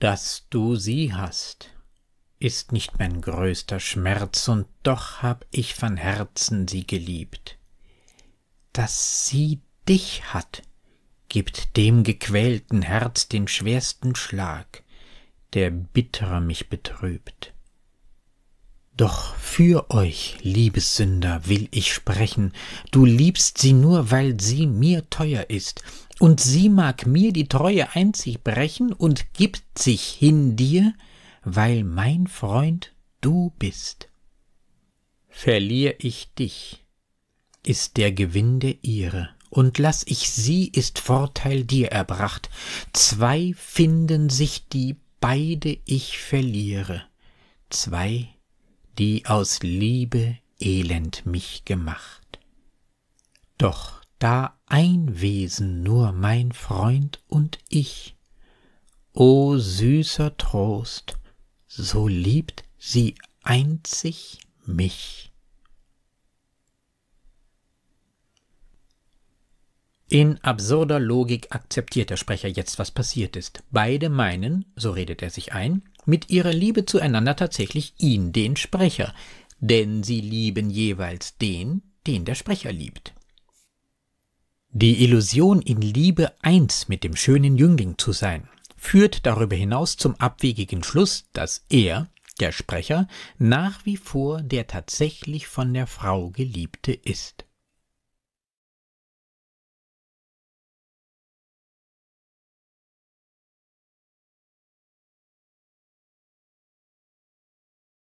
Dass du sie hast, ist nicht mein größter Schmerz, und doch hab ich von Herzen sie geliebt. Dass sie dich hat, gibt dem gequälten Herz den schwersten Schlag, der bitterer mich betrübt. Doch für euch, Liebessünder, will ich sprechen. Du liebst sie nur, weil sie mir teuer ist. Und sie mag mir die Treue einzig brechen und gibt sich hin dir, weil mein Freund du bist. Verlier ich dich, ist der Gewinn der ihre, und lass ich sie, ist Vorteil dir erbracht. Zwei finden sich, die beide ich verliere. Zwei die aus Liebe elend mich gemacht. Doch da ein Wesen nur mein Freund und ich, o süßer Trost, so liebt sie einzig mich. In absurder Logik akzeptiert der Sprecher jetzt, was passiert ist. Beide meinen, so redet er sich ein, mit ihrer Liebe zueinander tatsächlich ihn, den Sprecher, denn sie lieben jeweils den, den der Sprecher liebt. Die Illusion, in Liebe eins mit dem schönen Jüngling zu sein, führt darüber hinaus zum abwegigen Schluss, dass er, der Sprecher, nach wie vor der tatsächlich von der Frau geliebte ist.